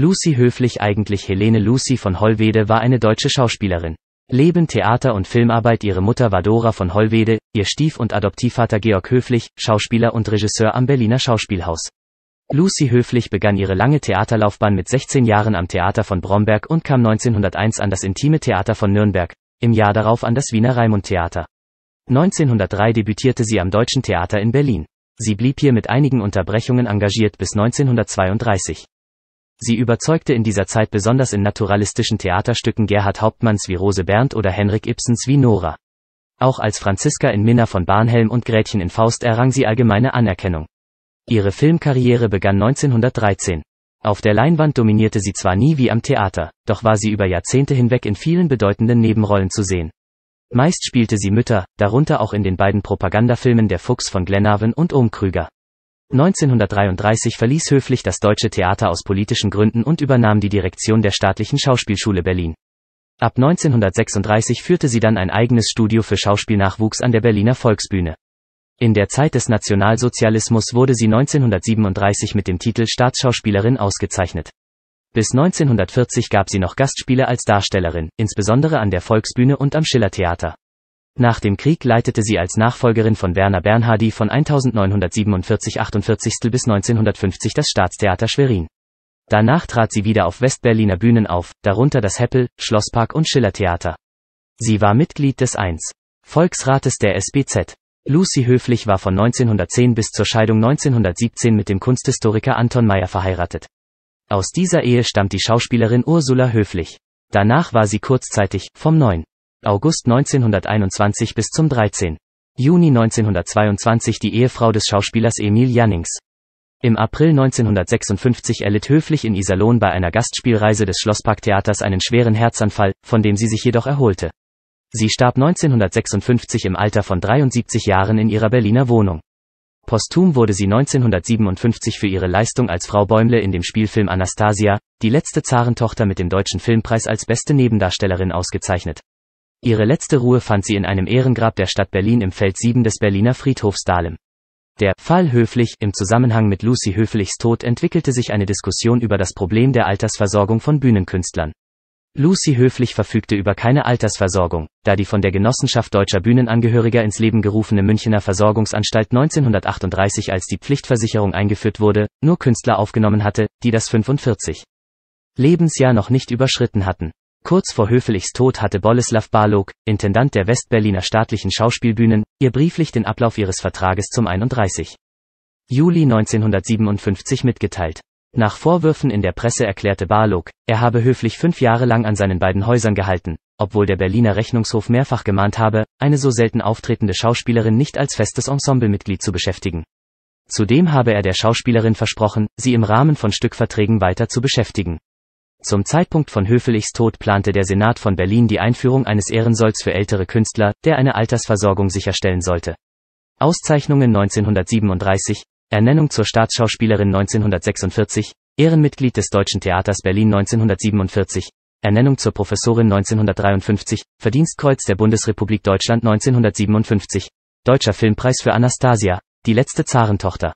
Lucy Höflich eigentlich Helene Lucy von Hollwede war eine deutsche Schauspielerin. Leben, Theater und Filmarbeit Ihre Mutter war Dora von Hollwede, ihr Stief- und Adoptivvater Georg Höflich, Schauspieler und Regisseur am Berliner Schauspielhaus. Lucy Höflich begann ihre lange Theaterlaufbahn mit 16 Jahren am Theater von Bromberg und kam 1901 an das Intime Theater von Nürnberg, im Jahr darauf an das Wiener Raimund Theater. 1903 debütierte sie am Deutschen Theater in Berlin. Sie blieb hier mit einigen Unterbrechungen engagiert bis 1932. Sie überzeugte in dieser Zeit besonders in naturalistischen Theaterstücken Gerhard Hauptmanns wie Rose Berndt oder Henrik Ibsens wie Nora. Auch als Franziska in Minna von Barnhelm und Gretchen in Faust errang sie allgemeine Anerkennung. Ihre Filmkarriere begann 1913. Auf der Leinwand dominierte sie zwar nie wie am Theater, doch war sie über Jahrzehnte hinweg in vielen bedeutenden Nebenrollen zu sehen. Meist spielte sie Mütter, darunter auch in den beiden Propagandafilmen Der Fuchs von Glenarvan und Ohm Krüger. 1933 verließ Höflich das Deutsche Theater aus politischen Gründen und übernahm die Direktion der Staatlichen Schauspielschule Berlin. Ab 1936 führte sie dann ein eigenes Studio für Schauspielnachwuchs an der Berliner Volksbühne. In der Zeit des Nationalsozialismus wurde sie 1937 mit dem Titel Staatsschauspielerin ausgezeichnet. Bis 1940 gab sie noch Gastspiele als Darstellerin, insbesondere an der Volksbühne und am Schillertheater. Nach dem Krieg leitete sie als Nachfolgerin von Werner Bernhardi von 1947-48 bis 1950 das Staatstheater Schwerin. Danach trat sie wieder auf Westberliner Bühnen auf, darunter das Heppel, Schlosspark und Schillertheater. Sie war Mitglied des 1. Volksrates der SBZ. Lucy Höflich war von 1910 bis zur Scheidung 1917 mit dem Kunsthistoriker Anton Meyer verheiratet. Aus dieser Ehe stammt die Schauspielerin Ursula Höflich. Danach war sie kurzzeitig, vom 9. August 1921 bis zum 13. Juni 1922 die Ehefrau des Schauspielers Emil Jannings. Im April 1956 erlitt Höflich in Iserlohn bei einer Gastspielreise des Schlossparktheaters einen schweren Herzanfall, von dem sie sich jedoch erholte. Sie starb 1956 im Alter von 73 Jahren in ihrer Berliner Wohnung. Posthum wurde sie 1957 für ihre Leistung als Frau Bäumle in dem Spielfilm Anastasia, die letzte Zarentochter mit dem Deutschen Filmpreis als beste Nebendarstellerin ausgezeichnet. Ihre letzte Ruhe fand sie in einem Ehrengrab der Stadt Berlin im Feld 7 des Berliner Friedhofs Dahlem. Der Fall Höflich im Zusammenhang mit Lucy Höflichs Tod entwickelte sich eine Diskussion über das Problem der Altersversorgung von Bühnenkünstlern. Lucy Höflich verfügte über keine Altersversorgung, da die von der Genossenschaft deutscher Bühnenangehöriger ins Leben gerufene Münchener Versorgungsanstalt 1938 als die Pflichtversicherung eingeführt wurde, nur Künstler aufgenommen hatte, die das 45. Lebensjahr noch nicht überschritten hatten. Kurz vor Höfelichs Tod hatte Boleslav Barlog, Intendant der Westberliner staatlichen Schauspielbühnen, ihr brieflich den Ablauf ihres Vertrages zum 31. Juli 1957 mitgeteilt. Nach Vorwürfen in der Presse erklärte Barlog, er habe höflich fünf Jahre lang an seinen beiden Häusern gehalten, obwohl der Berliner Rechnungshof mehrfach gemahnt habe, eine so selten auftretende Schauspielerin nicht als festes Ensemblemitglied zu beschäftigen. Zudem habe er der Schauspielerin versprochen, sie im Rahmen von Stückverträgen weiter zu beschäftigen. Zum Zeitpunkt von Höfelichs Tod plante der Senat von Berlin die Einführung eines Ehrensolds für ältere Künstler, der eine Altersversorgung sicherstellen sollte. Auszeichnungen 1937, Ernennung zur Staatsschauspielerin 1946, Ehrenmitglied des Deutschen Theaters Berlin 1947, Ernennung zur Professorin 1953, Verdienstkreuz der Bundesrepublik Deutschland 1957, Deutscher Filmpreis für Anastasia, die letzte Zarentochter.